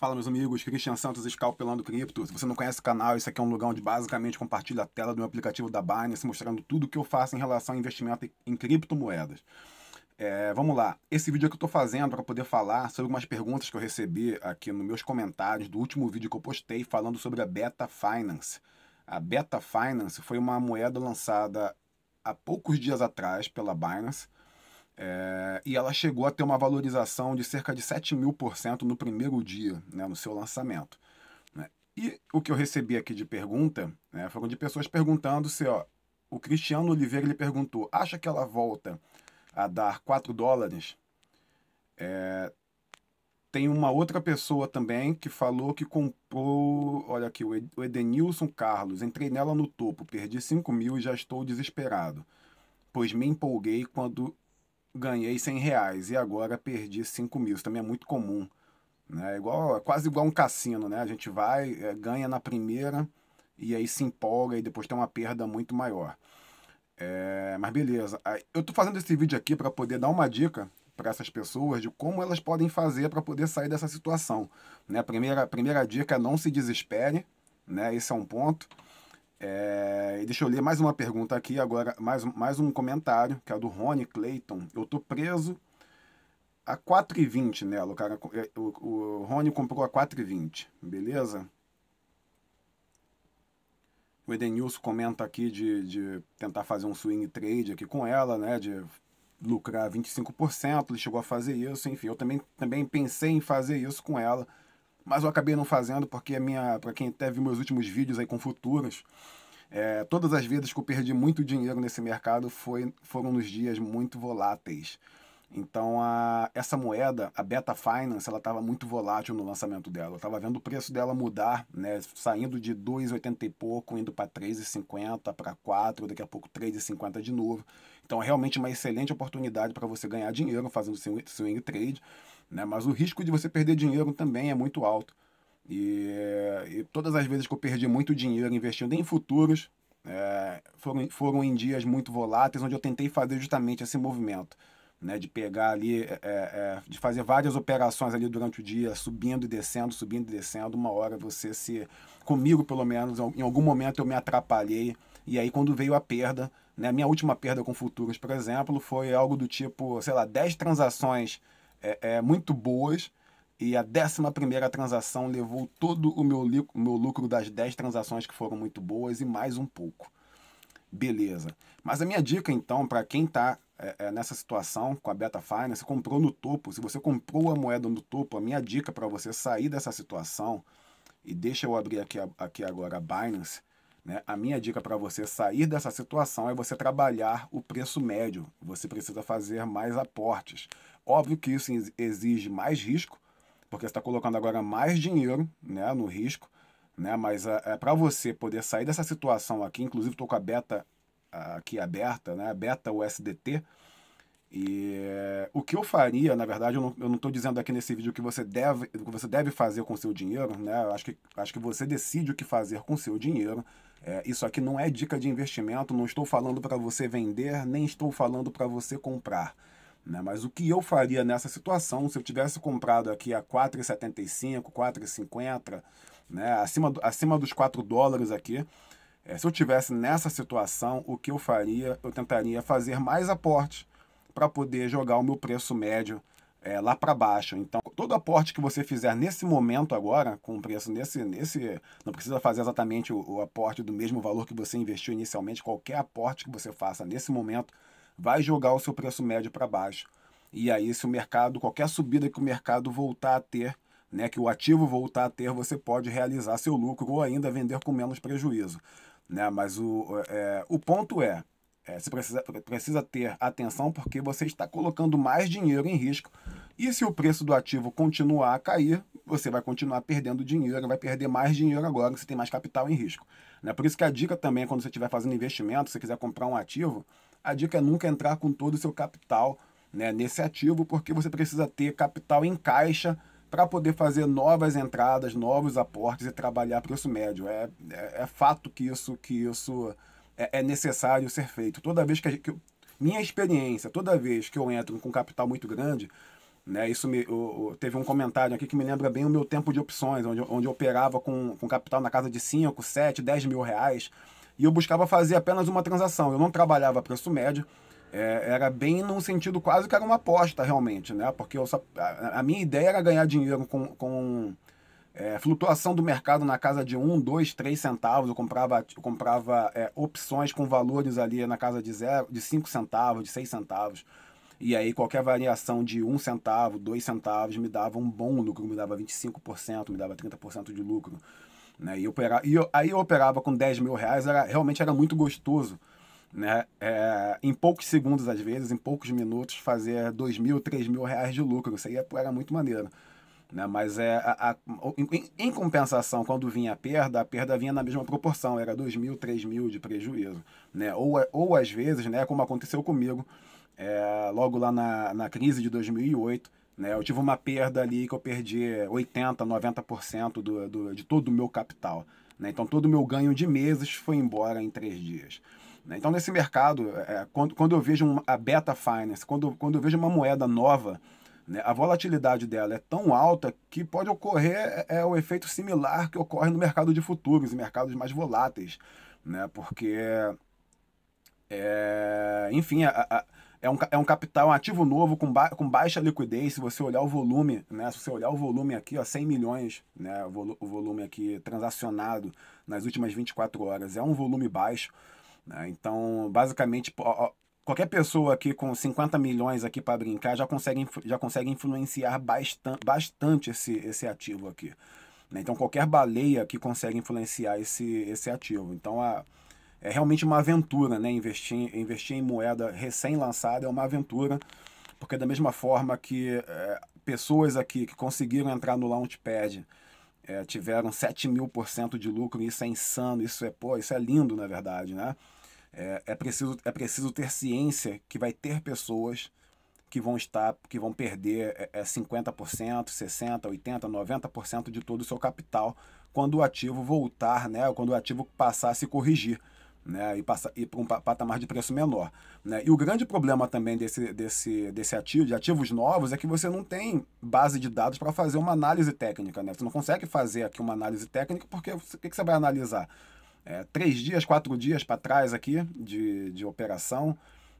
Fala meus amigos, é Christian Santos, Scalpelando Cripto. Se você não conhece o canal, isso aqui é um lugar onde basicamente compartilho a tela do meu aplicativo da Binance, mostrando tudo que eu faço em relação a investimento em criptomoedas. É, vamos lá, esse vídeo é que eu estou fazendo para poder falar sobre algumas perguntas que eu recebi aqui nos meus comentários do último vídeo que eu postei falando sobre a Beta Finance. A Beta Finance foi uma moeda lançada há poucos dias atrás pela Binance, é, e ela chegou a ter uma valorização de cerca de 7 mil por cento no primeiro dia, né, no seu lançamento. Né? E o que eu recebi aqui de pergunta né, foram de pessoas perguntando se ó, o Cristiano Oliveira lhe perguntou: acha que ela volta a dar 4 dólares? É, tem uma outra pessoa também que falou que comprou. Olha aqui, o Edenilson Carlos. Entrei nela no topo, perdi 5 mil e já estou desesperado, pois me empolguei quando ganhei 100 reais e agora perdi 5 mil. Isso também é muito comum. Né? É, igual, é quase igual um cassino, né? A gente vai, é, ganha na primeira e aí se empolga e depois tem uma perda muito maior. É, mas beleza, eu estou fazendo esse vídeo aqui para poder dar uma dica para essas pessoas de como elas podem fazer para poder sair dessa situação. Né? A primeira, primeira dica é não se desespere, né? esse é um ponto. É, deixa eu ler mais uma pergunta aqui agora, mais, mais um comentário, que é do Rony Clayton. Eu tô preso a 4,20 nela. O, cara, é, o, o Rony comprou a 4,20, beleza? O Edenilson comenta aqui de, de tentar fazer um swing trade aqui com ela, né? De lucrar 25%, ele chegou a fazer isso, enfim. Eu também, também pensei em fazer isso com ela, mas eu acabei não fazendo porque a minha, para quem até viu meus últimos vídeos aí com futuros é, todas as vezes que eu perdi muito dinheiro nesse mercado foi, foram nos dias muito voláteis. Então, a, essa moeda, a Beta Finance, ela estava muito volátil no lançamento dela. Eu estava vendo o preço dela mudar, né? saindo de 2,80 e pouco, indo para 3,50, para 4, daqui a pouco 3,50 de novo. Então é realmente uma excelente oportunidade para você ganhar dinheiro fazendo swing trade, né? Mas o risco de você perder dinheiro também é muito alto. E, e todas as vezes que eu perdi muito dinheiro investindo em futuros, é, foram, foram em dias muito voláteis, onde eu tentei fazer justamente esse movimento. Né, de pegar ali, é, é, é de fazer várias operações ali durante o dia, subindo e descendo, subindo e descendo. Uma hora você se. Comigo, pelo menos, em algum momento eu me atrapalhei. E aí, quando veio a perda, né? Minha última perda com futuros, por exemplo, foi algo do tipo, sei lá, 10 transações é, é, muito boas e a 11 transação levou todo o meu, meu lucro das 10 transações que foram muito boas e mais um pouco. Beleza. Mas a minha dica, então, para quem está é, é, nessa situação com a Beta Finance, comprou no topo, se você comprou a moeda no topo, a minha dica para você sair dessa situação, e deixa eu abrir aqui, aqui agora a Binance, né? A minha dica para você sair dessa situação é você trabalhar o preço médio. Você precisa fazer mais aportes. Óbvio que isso exige mais risco, porque você está colocando agora mais dinheiro né, no risco. Né? Mas é, para você poder sair dessa situação aqui, inclusive estou com a beta aqui aberta, né? beta USDT, e o que eu faria, na verdade, eu não estou dizendo aqui nesse vídeo que você deve, que você deve fazer com seu dinheiro, né? Eu acho que, acho que você decide o que fazer com seu dinheiro. É, isso aqui não é dica de investimento, não estou falando para você vender, nem estou falando para você comprar. Né? Mas o que eu faria nessa situação, se eu tivesse comprado aqui a 4,75, 4,50, né? acima, acima dos 4 dólares aqui, é, se eu tivesse nessa situação, o que eu faria? Eu tentaria fazer mais aporte para poder jogar o meu preço médio é, lá para baixo. Então, todo aporte que você fizer nesse momento agora, com o preço nesse, nesse. Não precisa fazer exatamente o, o, aporte do mesmo valor que você investiu inicialmente, qualquer aporte que você faça nesse momento vai jogar o seu preço médio para baixo. E aí, se o mercado, qualquer subida que o mercado voltar a ter, né, que o ativo voltar a ter, você pode realizar seu lucro ou ainda vender com menos prejuízo. Né? Mas o, é, o ponto é, é, você precisa, precisa ter atenção porque você está colocando mais dinheiro em risco. E se o preço do ativo continuar a cair, você vai continuar perdendo dinheiro, vai perder mais dinheiro agora que você tem mais capital em risco. Né? Por isso que a dica também, quando você estiver fazendo investimento, se você quiser comprar um ativo, a dica é nunca entrar com todo o seu capital né, nesse ativo, porque você precisa ter capital em caixa para poder fazer novas entradas, novos aportes e trabalhar preço médio. É, é, é fato que isso, que isso é, é, necessário ser feito. Toda vez que, a, que eu, minha experiência, toda vez que eu entro com capital muito grande, né, isso me, eu, eu, teve um comentário aqui que me lembra bem o meu tempo de opções, onde, onde eu operava com, com capital na casa de 5, 7, 10 mil reais, e eu buscava fazer apenas uma transação. Eu não trabalhava preço médio, é, era bem num sentido quase que era uma aposta realmente, né? Porque eu só, a, a minha ideia era ganhar dinheiro com, com é, flutuação do mercado na casa de 1, 2, 3 centavos. Eu comprava, eu comprava é, opções com valores ali na casa de 0, de 5 centavos, de 6 centavos. E aí qualquer variação de 1 centavo, 2 centavos me dava um bom lucro, me dava 25%, me dava 30% de lucro. Né? E, operava, e eu, aí eu operava com 10 mil reais, era, realmente era muito gostoso. Né? É, em poucos segundos, às vezes, em poucos minutos, fazer 2 mil, 3 mil reais de lucro. Isso aí é, era muito maneiro. Né? Mas é a, a, em, em, compensação, quando vinha a perda, a perda vinha na mesma proporção, era 2 mil, 3 mil de prejuízo. Né? Ou, ou às vezes, né, como aconteceu comigo, é, logo lá na, na crise de 2008, né, eu tive uma perda ali que eu perdi 80%, 90% do, do, de todo o meu capital. Né? Então, todo o meu ganho de meses foi embora em três dias. Né? Então, nesse mercado, é, quando, quando eu vejo uma, a Beta Finance, quando, quando eu vejo uma moeda nova né? A volatilidade dela é tão alta que pode ocorrer é, é o efeito similar que ocorre no mercado de futuros, e mercados mais voláteis, né? porque, é, enfim, a, a, é, um, é um capital, um ativo novo com, ba, com baixa liquidez, se você olhar o volume, né? se você olhar o volume aqui, ó, 100 milhões, né? o, o volume aqui transacionado nas últimas 24 horas, é um volume baixo, né? então, basicamente, qualquer pessoa aqui com 50 milhões aqui para brincar já consegue, já consegue influenciar bastan, bastante esse, esse ativo aqui. Né? Então, qualquer baleia que consegue influenciar esse, esse ativo. Então, a, é realmente uma aventura, né? Investir, investir em moeda recém-lançada é uma aventura, porque da mesma forma que é, pessoas aqui que conseguiram entrar no Launchpad é, tiveram 7 mil por cento de lucro, isso é insano, isso é, pô, isso é lindo, na verdade, né? É, é, preciso, é preciso ter ciência que vai ter pessoas que vão estar, que vão perder é, 50%, 60%, 80%, 90% de todo o seu capital quando o ativo voltar, né? quando o ativo passar a se corrigir. Né, e passa e para um patamar de preço menor. Né? E o grande problema também desse, desse, desse ativo, de ativos novos, é que você não tem base de dados para fazer uma análise técnica. Né? Você não consegue fazer aqui uma análise técnica porque o que, que você vai analisar? é, três dias, quatro dias para trás aqui de, de operação.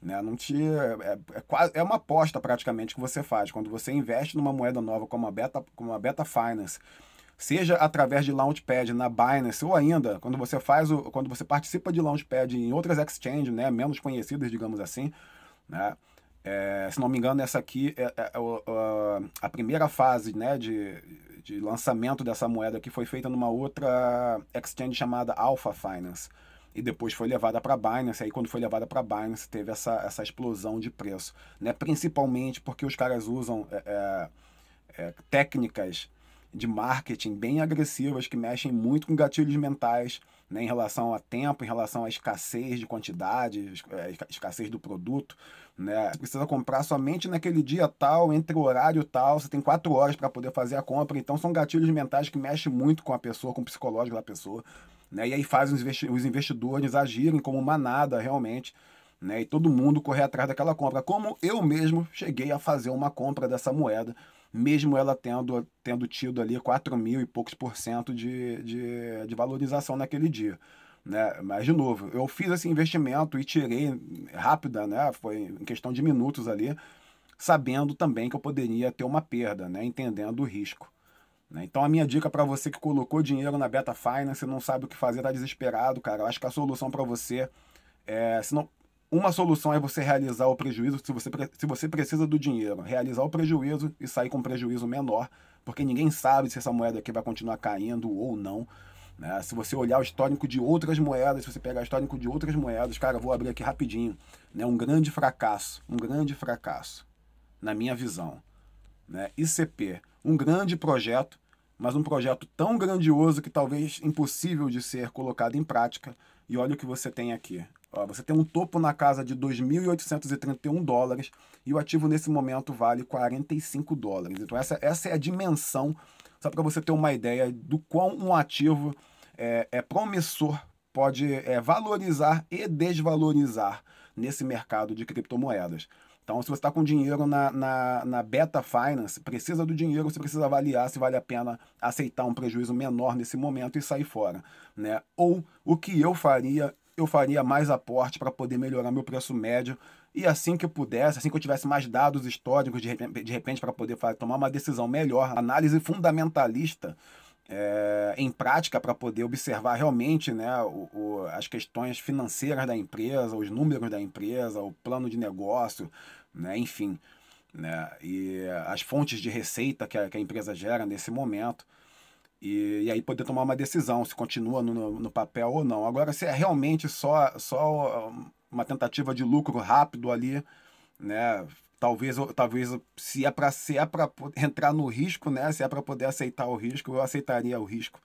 Né? Não te, é, é, é, uma aposta praticamente que você faz. Quando você investe numa moeda nova como a Beta, como a Beta Finance, seja através de Launchpad na Binance ou ainda quando você faz o, quando você participa de Launchpad em outras exchanges né, menos conhecidas, digamos assim, né? É, se não me engano, essa aqui é, é, é a primeira fase né, de, de lançamento dessa moeda que foi feita numa outra exchange chamada Alpha Finance e depois foi levada para Binance. Aí quando foi levada para Binance teve essa, essa explosão de preço, né? Principalmente porque os caras usam é, é, é técnicas de marketing bem agressivas que mexem muito com gatilhos mentais né, em relação a tempo, em relação à escassez de quantidade, é, escassez do produto. Né? Precisa comprar somente naquele dia tal, entre o horário tal, você tem quatro horas para poder fazer a compra. Então são gatilhos mentais que mexem muito com a pessoa, com o psicológico da pessoa. Né? E aí fazem os investidores agirem como manada realmente. Né, e todo mundo correr atrás daquela compra. Como eu mesmo cheguei a fazer uma compra dessa moeda, mesmo ela tendo, tendo tido ali 4 mil e poucos por cento de, de, de valorização naquele dia. Né? Mas, de novo, eu fiz esse investimento e tirei rápida, né? foi em questão de minutos ali, sabendo também que eu poderia ter uma perda, né? entendendo o risco. Né? Então, a minha dica para você que colocou dinheiro na Beta Finance e não sabe o que fazer, está desesperado, cara, eu acho que a solução para você é, se não, uma solução é você realizar o prejuízo, se você, se você precisa do dinheiro, realizar o prejuízo e sair com um prejuízo menor, porque ninguém sabe se essa moeda aqui vai continuar caindo ou não. Né? Se você olhar o histórico de outras moedas, se você pegar o histórico de outras moedas, cara, vou abrir aqui rapidinho, né? um grande fracasso, um grande fracasso, na minha visão. Né? ICP, um grande projeto, mas um projeto tão grandioso que talvez impossível de ser colocado em prática. E olha o que você tem aqui, você tem um topo na casa de 2.831 dólares e o ativo nesse momento vale 45 dólares. Então, essa, essa é a dimensão, só para você ter uma ideia do quão um ativo é, é promissor, pode é, valorizar e desvalorizar nesse mercado de criptomoedas. Então, se você está com dinheiro na, na, na, Beta Finance, precisa do dinheiro, você precisa avaliar se vale a pena aceitar um prejuízo menor nesse momento e sair fora. Né? Ou o que eu faria eu faria mais aporte para poder melhorar meu preço médio e assim que eu pudesse, assim que eu tivesse mais dados históricos de repente, de repente para poder fazer, tomar uma decisão melhor, análise fundamentalista é, em prática para poder observar realmente né, o, o, as questões financeiras da empresa, os números da empresa, o plano de negócio, né, enfim, né, e as fontes de receita que a, que a empresa gera nesse momento. E, e, aí poder tomar uma decisão se continua no, no, papel ou não. Agora, se é realmente só, só ah, uma tentativa de lucro rápido ali, né? Talvez, talvez se é para se é para entrar no risco, né? Se é para poder aceitar o risco, eu aceitaria o risco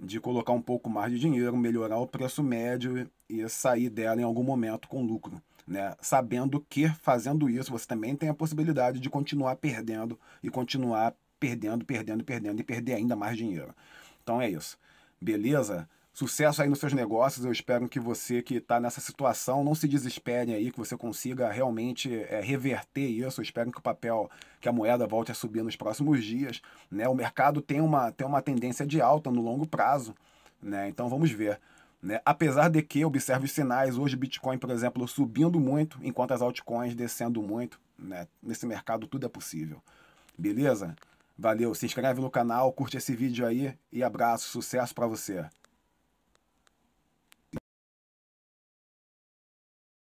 de colocar um pouco mais de dinheiro, melhorar o preço médio e sair dela em algum momento com lucro. Né? Sabendo que fazendo isso você também tem a possibilidade de continuar perdendo e continuar perdendo, perdendo, perdendo e perder ainda mais dinheiro. Então é isso. Beleza? Sucesso aí nos seus negócios. Eu espero que você que está nessa situação não se desespere aí, que você consiga realmente é, reverter isso. Eu espero que o papel, que a moeda volte a subir nos próximos dias. Né? O mercado tem uma, tem uma tendência de alta no longo prazo. Né? Então vamos ver. Né? Apesar de que observe os sinais, hoje Bitcoin, por exemplo, subindo muito, enquanto as altcoins descendo muito. Né? Nesse mercado tudo é possível. Beleza? Valeu, se inscreve no canal, curte esse vídeo aí e abraço, sucesso para você.